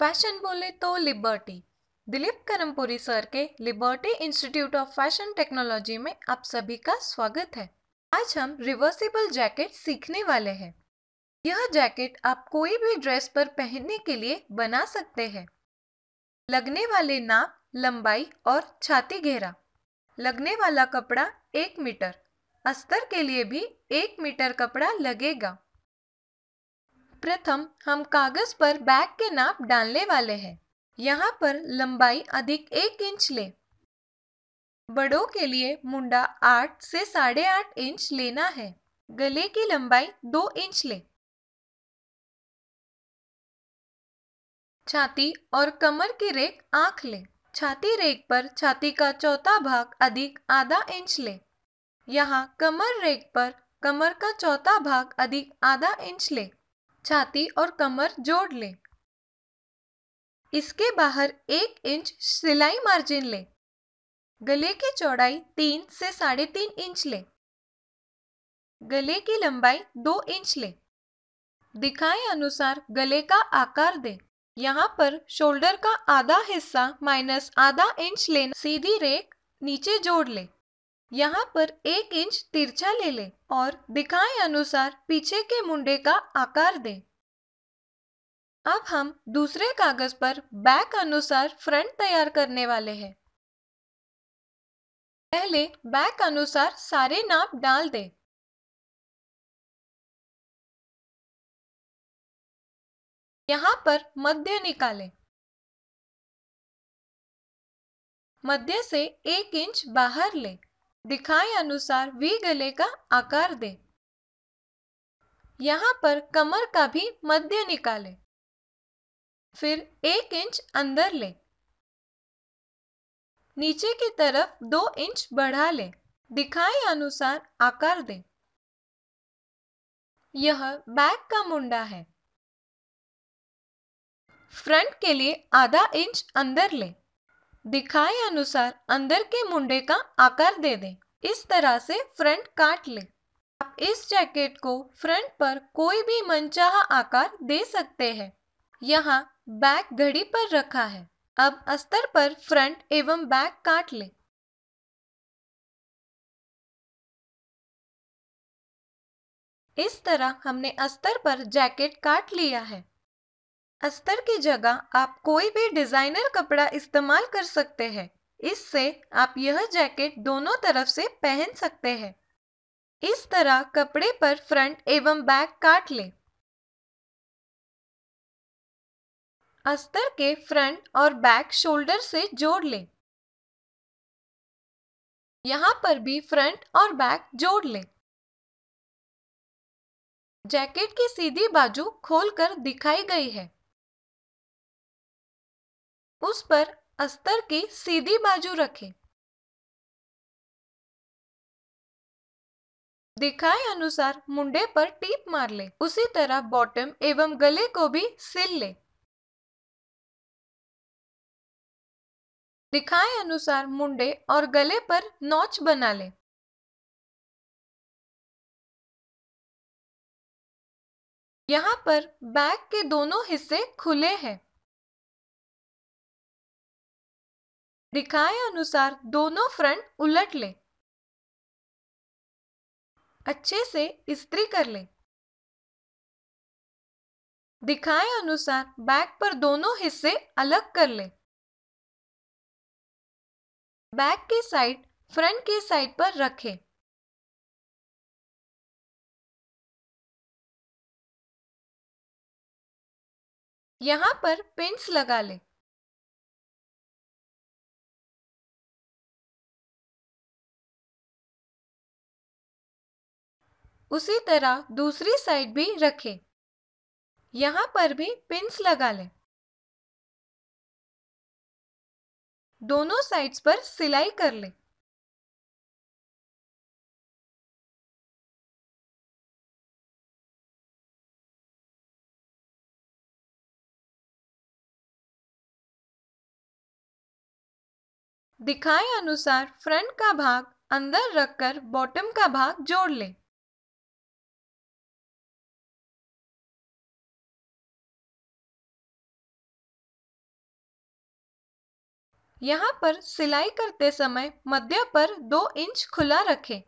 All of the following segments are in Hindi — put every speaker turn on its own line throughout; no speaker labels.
फैशन बोले तो लिबर्टी दिलीप करमपुरी सर के Liberty Institute of Fashion Technology में आप सभी का स्वागत है आज हम रिवर्सिबल जैकेट सीखने वाले हैं यह जैकेट आप कोई भी ड्रेस पर पहनने के लिए बना सकते हैं लगने वाले नाप लंबाई और छाती घेरा लगने वाला कपड़ा एक मीटर अस्तर के लिए भी एक मीटर कपड़ा लगेगा प्रथम हम कागज पर बैग के नाप डालने वाले हैं यहाँ पर लंबाई अधिक एक इंच ले बड़ों के लिए मुंडा आठ से साढ़े आठ इंच लेना है गले की लंबाई दो इंच ले छाती और कमर की रेख आंख ले छाती रेख पर छाती का चौथा भाग अधिक आधा इंच ले यहाँ कमर रेख पर कमर का चौथा भाग अधिक आधा इंच ले छाती और कमर जोड़ लें इसके बाहर एक इंच सिलाई मार्जिन लें गले की चौड़ाई तीन से साढ़े तीन इंच लें गले की लंबाई दो इंच लें दिखाए अनुसार गले का आकार दें यहाँ पर शोल्डर का आधा हिस्सा माइनस आधा इंच लेना सीधी रेख नीचे जोड़ लें यहाँ पर एक इंच तिरछा ले लें और दिखाए अनुसार पीछे के मुंडे का आकार दे अब हम दूसरे कागज पर बैक अनुसार फ्रंट तैयार करने वाले हैं
पहले बैक अनुसार सारे नाप डाल दे यहाँ पर मध्य निकालें मध्य से एक
इंच बाहर लें दिखाए अनुसार वी गले का आकार दें यहाँ पर कमर का भी मध्य निकालें फिर एक इंच अंदर लें नीचे की तरफ दो इंच बढ़ा लें दिखाए अनुसार आकार दें यह बैक का मुंडा है फ्रंट के लिए आधा इंच अंदर लें दिखाए अनुसार अंदर के मुंडे का आकार दे दें इस तरह से फ्रंट काट लें आप इस जैकेट को फ्रंट पर कोई भी मनचाहा आकार दे सकते हैं यहाँ
बैक घड़ी पर रखा है अब अस्तर पर फ्रंट एवं बैक काट लें इस तरह हमने अस्तर पर जैकेट काट लिया है अस्तर की
जगह आप कोई भी डिजाइनर कपड़ा इस्तेमाल कर सकते हैं इससे आप यह जैकेट दोनों तरफ से पहन सकते हैं इस तरह कपड़े पर
फ्रंट एवं बैक काट लें अस्तर के फ्रंट और बैक शोल्डर से जोड़ लें
यहाँ पर भी फ्रंट और बैक जोड़ लें जैकेट की सीधी बाजू खोलकर दिखाई गई है
उस पर अस्तर की सीधी बाजू रखें दिखाए अनुसार मुंडे
पर टीप मार ले उसी तरह बॉटम एवं गले को भी सिल ले
दिखाए अनुसार मुंडे और गले पर नोच बना ले यहाँ पर बैग के दोनों हिस्से खुले हैं दिखाए अनुसार दोनों फ्रंट उलट लें अच्छे से इस्त्री कर लें दिखाए अनुसार बैग पर दोनों हिस्से अलग कर लें बैग के साइड फ्रंट के साइड पर रखें यहां पर पिंस लगा लें उसी तरह दूसरी साइड भी रखें यहां पर भी पिंस लगा लें दोनों साइड्स पर सिलाई कर लें दिखाए अनुसार फ्रंट का भाग अंदर रखकर बॉटम का भाग जोड़ लें यहाँ पर सिलाई करते समय मध्य पर दो इंच खुला रखें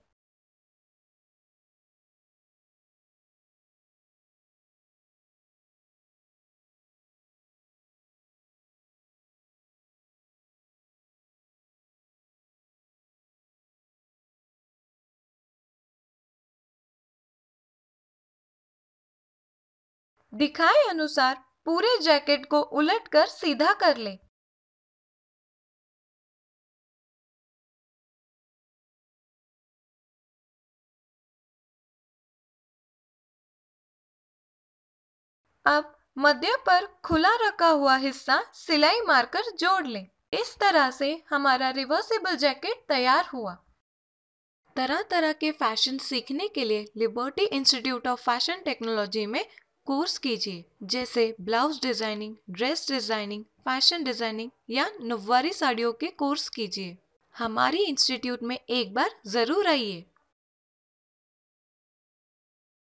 दिखाए अनुसार पूरे जैकेट को उलटकर सीधा कर लें अब मध्य पर खुला रखा
हुआ हिस्सा सिलाई मारकर जोड़ लें इस तरह से हमारा रिवर्सिबल जैकेट तैयार हुआ तरह तरह के फैशन सीखने के लिए Liberty Institute of Fashion Technology में कोर्स कीजिए जैसे blouse designing dress designing fashion designing या नववारी साड़ियों के कोर्स कीजिए हमारी
इंस्टीट्यूट में एक बार ज़रूर आइए